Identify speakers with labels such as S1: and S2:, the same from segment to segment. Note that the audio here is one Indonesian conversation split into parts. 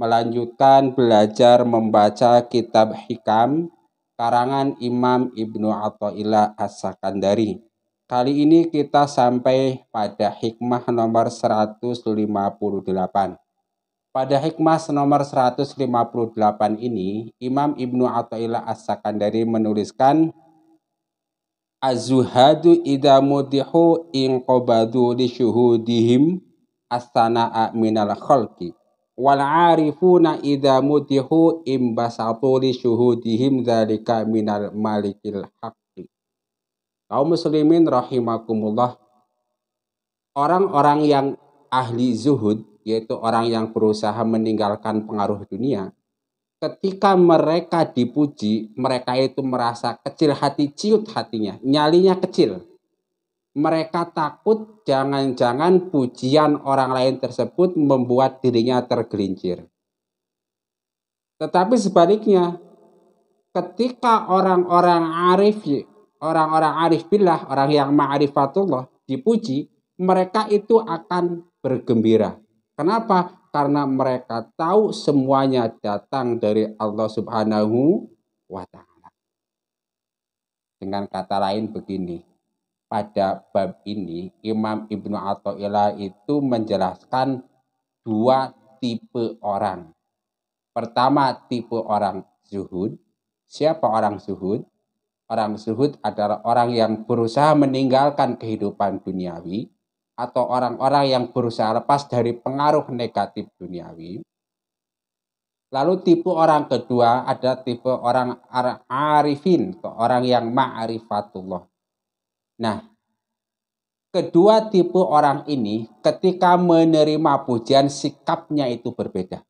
S1: melanjutkan belajar membaca kitab Hikam karangan Imam Ibnu Athaillah As-Sakandari. Kali ini kita sampai pada hikmah nomor 158. Pada hikmah nomor 158 ini, Imam Ibnu Athaillah As-Sakandari menuliskan Az-zuhadu mudihu inqobadu li syuhudihim astana'a minal khalqi wal arifuna idza mutihu imbasatu li syuhudihim dzalika minal malikil haqqi. Kaum muslimin rahimakumullah. Orang-orang yang ahli zuhud yaitu orang yang berusaha meninggalkan pengaruh dunia ketika mereka dipuji mereka itu merasa kecil hati ciut hatinya nyalinya kecil mereka takut jangan-jangan pujian orang lain tersebut membuat dirinya tergelincir. Tetapi sebaliknya, ketika orang-orang arif, orang-orang arif bilah, orang yang ma'rifatullah dipuji, mereka itu akan bergembira. Kenapa? Karena mereka tahu semuanya datang dari Allah Subhanahu wa taala. Dengan kata lain begini, pada bab ini Imam Ibnu Athaillah itu menjelaskan dua tipe orang. Pertama tipe orang zuhud. Siapa orang zuhud? Orang zuhud adalah orang yang berusaha meninggalkan kehidupan duniawi atau orang-orang yang berusaha lepas dari pengaruh negatif duniawi. Lalu tipe orang kedua ada tipe orang arifin, orang yang ma'rifatullah. Nah, kedua tipe orang ini ketika menerima pujian sikapnya itu berbeda.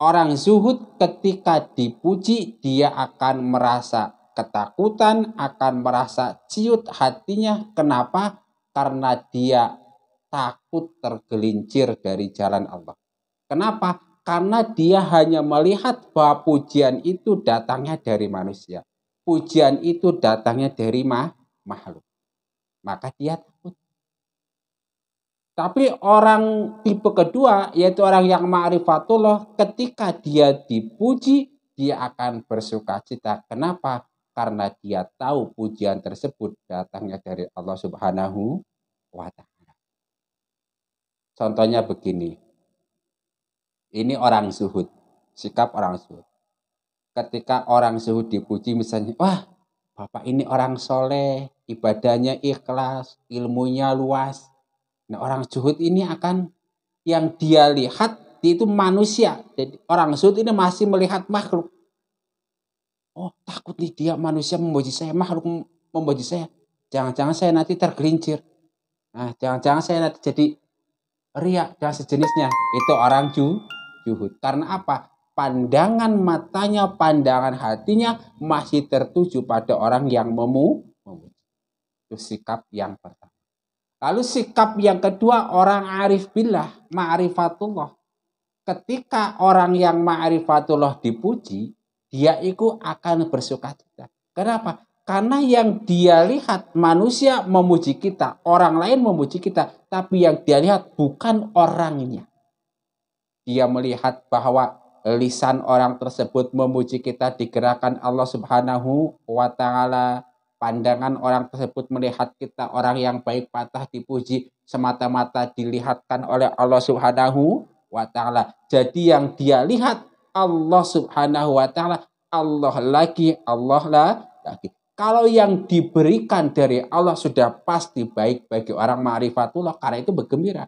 S1: Orang zuhud ketika dipuji dia akan merasa ketakutan, akan merasa ciut hatinya. Kenapa? Karena dia takut tergelincir dari jalan Allah. Kenapa? Karena dia hanya melihat bahwa pujian itu datangnya dari manusia. Pujian itu datangnya dari ma makhluk. Maka dia takut. Tapi orang tipe kedua yaitu orang yang ma'rifatullah ketika dia dipuji dia akan bersuka cita. Kenapa? Karena dia tahu pujian tersebut datangnya dari Allah Subhanahu wa taala. Contohnya begini. Ini orang suhud sikap orang suhud Ketika orang suhud dipuji misalnya, wah Bapak ini orang soleh, ibadahnya ikhlas, ilmunya luas. Nah orang zuhud ini akan yang dia lihat itu manusia. Jadi orang zuhud ini masih melihat makhluk. Oh takut nih dia manusia memuji saya, makhluk memuji saya. Jangan-jangan saya nanti tergelincir. Nah jangan-jangan saya nanti jadi riak dan sejenisnya. Itu orang ju, juhud. Karena apa? pandangan matanya, pandangan hatinya masih tertuju pada orang yang memu memuji. Itu sikap yang pertama. Lalu sikap yang kedua orang arif billah, ma'rifatullah. Ketika orang yang ma'rifatullah dipuji, dia itu akan bersuka cita. Kenapa? Karena yang dia lihat manusia memuji kita, orang lain memuji kita, tapi yang dia lihat bukan orangnya. Dia melihat bahwa lisan orang tersebut memuji kita digerakkan Allah Subhanahu wa taala. Pandangan orang tersebut melihat kita orang yang baik patah dipuji semata-mata dilihatkan oleh Allah Subhanahu wa taala. Jadi yang dia lihat Allah Subhanahu wa taala, Allah lagi, Allah lah lagi. Kalau yang diberikan dari Allah sudah pasti baik bagi orang ma'rifatullah karena itu bergembira.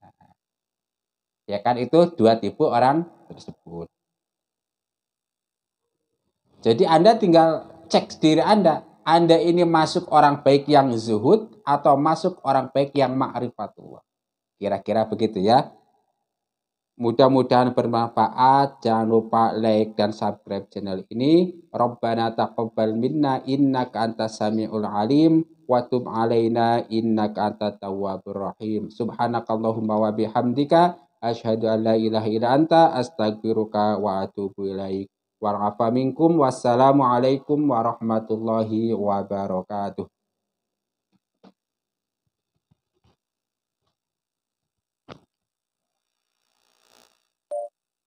S1: Nah, ya kan itu dua tipe orang tersebut. Jadi Anda tinggal cek diri Anda. Anda ini masuk orang baik yang zuhud atau masuk orang baik yang ma'rifatullah. Kira-kira begitu ya. Mudah-mudahan bermanfaat. Jangan lupa like dan subscribe channel ini. Rabbana taqabbal minna innaka antas samiul alim wa tub alaina innaka antat tawwabur rahim. Subhanakallahumma wa Asyhadu an la ilaha illa anta astagfiruka wa atubu ilaik. Warafa minkum alaikum warahmatullahi wabarakatuh.